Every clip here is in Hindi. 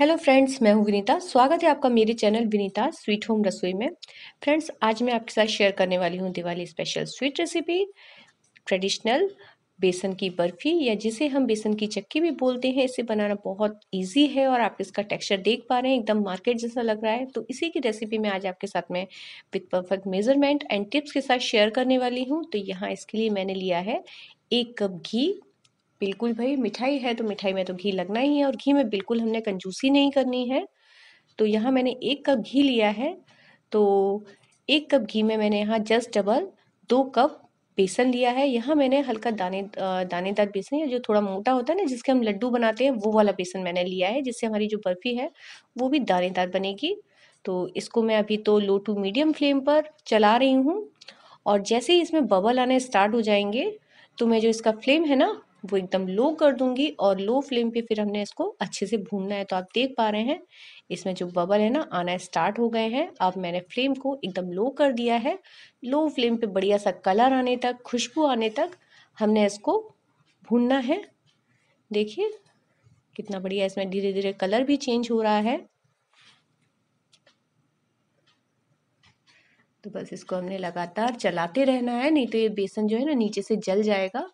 हेलो फ्रेंड्स मैं हूं विनीता स्वागत है आपका मेरे चैनल विनीता स्वीट होम रसोई में फ्रेंड्स आज मैं आपके साथ शेयर करने वाली हूं Diwali special sweet recipe traditional बेसन की बर्फ़ी या जिसे हम बेसन की चक्की भी बोलते हैं इसे बनाना बहुत इजी है और आप इसका टेक्सचर देख पा रहे हैं एकदम मार्केट जैसा लग रहा है तो इसी की रेसिपी मैं आज आपके साथ में with perfect measurement and tips के साथ शेयर करने वाली हूँ तो यहाँ इसके लिए मैंने लिया है एक कप घी बिल्कुल भाई मिठाई है तो मिठाई में तो घी लगना ही है और घी में बिल्कुल हमने कंजूसी नहीं करनी है तो यहाँ मैंने एक कप घी लिया है तो एक कप घी में मैंने यहाँ जस्ट डबल दो कप बेसन लिया है यहाँ मैंने हल्का दाने दानेदार बेसन या जो थोड़ा मोटा होता है ना जिसके हम लड्डू बनाते हैं वो वाला बेसन मैंने लिया है जिससे हमारी जो बर्फ़ी है वो भी दानेदार बनेगी तो इसको मैं अभी तो लो टू मीडियम फ्लेम पर चला रही हूँ और जैसे ही इसमें बबल आने स्टार्ट हो जाएंगे तो मैं जो इसका फ्लेम है ना वो एकदम लो कर दूंगी और लो फ्लेम पे फिर हमने इसको अच्छे से भूनना है तो आप देख पा रहे हैं इसमें जो बबल है ना आना स्टार्ट हो गए हैं अब मैंने फ्लेम को एकदम लो कर दिया है लो फ्लेम पे बढ़िया सा कलर आने तक खुशबू आने तक हमने इसको भूनना है देखिए कितना बढ़िया इसमें धीरे धीरे कलर भी चेंज हो रहा है तो बस इसको हमने लगातार चलाते रहना है नहीं तो ये बेसन जो है ना नीचे से जल जाएगा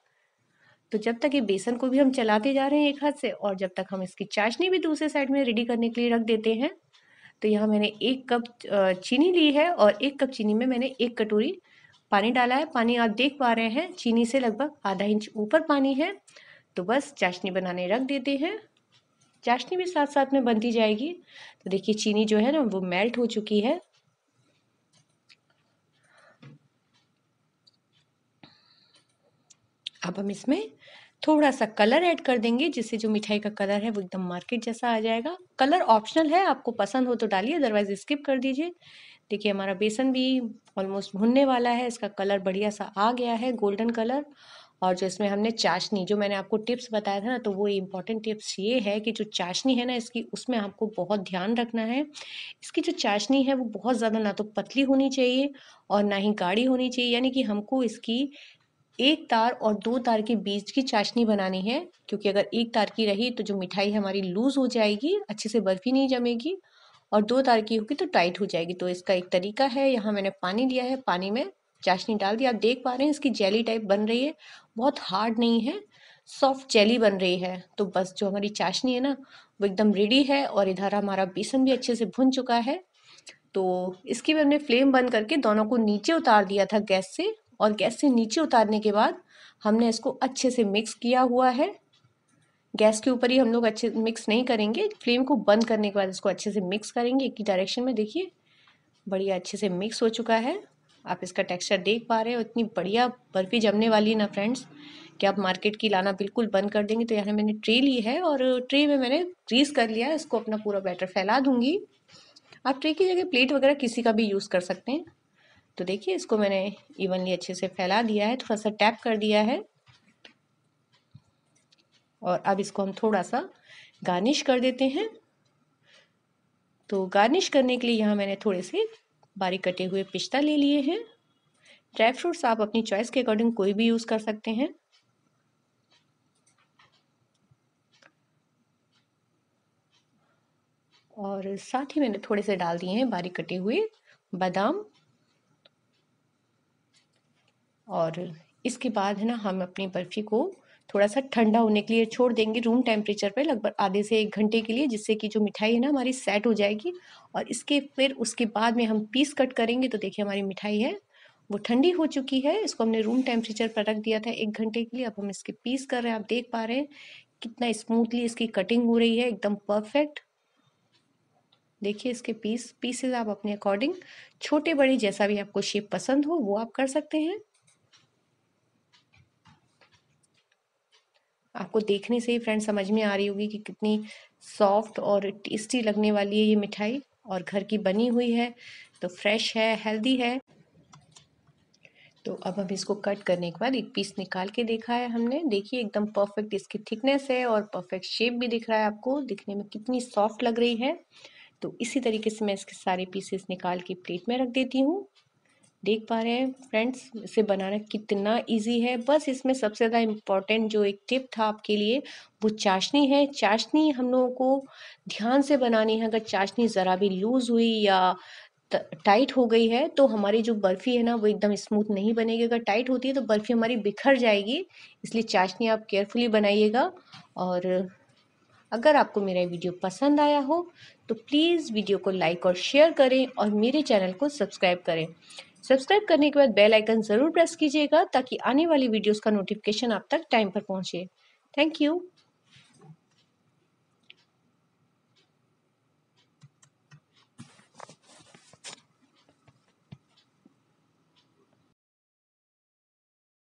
तो जब तक ये बेसन को भी हम चलाते जा रहे हैं एक हाथ से और जब तक हम इसकी चाशनी भी दूसरे साइड में रेडी करने के लिए रख देते हैं तो यहाँ मैंने एक कप चीनी ली है और एक कप चीनी में मैंने एक कटोरी पानी डाला है पानी आप देख पा रहे हैं चीनी से लगभग आधा इंच ऊपर पानी है तो बस चाशनी बनाने रख देते हैं चाशनी भी साथ साथ में बनती जाएगी तो देखिए चीनी जो है ना वो मेल्ट हो चुकी है अब हम इसमें थोड़ा सा कलर ऐड कर देंगे जिससे जो मिठाई का कलर है वो एकदम मार्केट जैसा आ जाएगा कलर ऑप्शनल है आपको पसंद हो तो डालिए अदरवाइज स्किप कर दीजिए देखिए हमारा बेसन भी ऑलमोस्ट भुनने वाला है इसका कलर बढ़िया सा आ गया है गोल्डन कलर और जो इसमें हमने चाशनी जो मैंने आपको टिप्स बताया था ना तो वो इम्पॉर्टेंट टिप्स ये है कि जो चाशनी है ना इसकी उसमें आपको बहुत ध्यान रखना है इसकी जो चाशनी है वो बहुत ज़्यादा ना तो पतली होनी चाहिए और ना ही गाढ़ी होनी चाहिए यानी कि हमको इसकी एक तार और दो तार के बीच की चाशनी बनानी है क्योंकि अगर एक तार की रही तो जो मिठाई है हमारी लूज़ हो जाएगी अच्छे से बर्फ़ी नहीं जमेगी और दो तार की होगी तो टाइट हो जाएगी तो इसका एक तरीका है यहाँ मैंने पानी लिया है पानी में चाशनी डाल दी आप देख पा रहे हैं इसकी जेली टाइप बन रही है बहुत हार्ड नहीं है सॉफ्ट जेली बन रही है तो बस जो हमारी चाशनी है ना वो एकदम रेडी है और इधर हमारा बेसन भी अच्छे से भुन चुका है तो इसकी भी हमने फ्लेम बंद करके दोनों को नीचे उतार दिया था गैस से और गैस से नीचे उतारने के बाद हमने इसको अच्छे से मिक्स किया हुआ है गैस के ऊपर ही हम लोग अच्छे मिक्स नहीं करेंगे फ्लेम को बंद करने के बाद इसको अच्छे से मिक्स करेंगे एक ही डायरेक्शन में देखिए बढ़िया अच्छे से मिक्स हो चुका है आप इसका टेक्सचर देख पा रहे हो इतनी बढ़िया बर्फ़ी जमने वाली है ना फ्रेंड्स कि आप मार्केट की लाना बिल्कुल बंद कर देंगे तो यहाँ मैंने ट्रे ली है और ट्रे में मैंने ग्रीस कर लिया है इसको अपना पूरा बैटर फैला दूंगी आप ट्रे की जगह प्लेट वगैरह किसी का भी यूज़ कर सकते हैं तो देखिए इसको मैंने इवनली अच्छे से फैला दिया है थोड़ा सा टैप कर दिया है और अब इसको हम थोड़ा सा गार्निश कर देते हैं तो गार्निश करने के लिए यहाँ मैंने थोड़े से बारीक कटे हुए पिस्ता ले लिए हैं ड्राई फ्रूट्स आप अपनी चॉइस के अकॉर्डिंग कोई भी यूज़ कर सकते हैं और साथ ही मैंने थोड़े से डाल दिए हैं बारीक कटे हुए बादाम और इसके बाद है ना हम अपनी बर्फ़ी को थोड़ा सा ठंडा होने के लिए छोड़ देंगे रूम टेम्परेचर पर लगभग आधे से एक घंटे के लिए जिससे कि जो मिठाई है ना हमारी सेट हो जाएगी और इसके फिर उसके बाद में हम पीस कट करेंगे तो देखिए हमारी मिठाई है वो ठंडी हो चुकी है इसको हमने रूम टेम्परेचर पर रख दिया था एक घंटे के लिए अब हम इसके पीस कर रहे हैं आप देख पा रहे हैं कितना स्मूथली इसकी कटिंग हो रही है एकदम परफेक्ट देखिए इसके पीस पीसेस आप अपने अकॉर्डिंग छोटे बड़े जैसा भी आपको शेप पसंद हो वो आप कर सकते हैं आपको देखने से ही फ्रेंड समझ में आ रही होगी कि कितनी सॉफ्ट और टेस्टी लगने वाली है ये मिठाई और घर की बनी हुई है तो फ्रेश है हेल्दी है तो अब हम इसको कट करने के बाद एक पीस निकाल के देखा है हमने देखिए एकदम परफेक्ट इसकी थिकनेस है और परफेक्ट शेप भी दिख रहा है आपको दिखने में कितनी सॉफ्ट लग रही है तो इसी तरीके से मैं इसके सारे पीसेस निकाल के प्लेट में रख देती हूँ देख पा रहे हैं फ्रेंड्स इसे बनाना कितना इजी है बस इसमें सबसे ज़्यादा इम्पॉर्टेंट जो एक टिप था आपके लिए वो चाशनी है चाशनी हम लोगों को ध्यान से बनानी है अगर चाशनी ज़रा भी लूज़ हुई या टाइट हो गई है तो हमारी जो बर्फ़ी है ना वो एकदम स्मूथ नहीं बनेगी अगर टाइट होती है तो बर्फ़ी हमारी बिखर जाएगी इसलिए चाशनी आप केयरफुली बनाइएगा और अगर आपको मेरा वीडियो पसंद आया हो तो प्लीज़ वीडियो को लाइक और शेयर करें और मेरे चैनल को सब्सक्राइब करें सब्सक्राइब करने के बाद बेल आइकन ज़रूर प्रेस कीजिएगा ताकि आने वाली वीडियोस का नोटिफिकेशन आप तक टाइम पर पहुंचे थैंक यू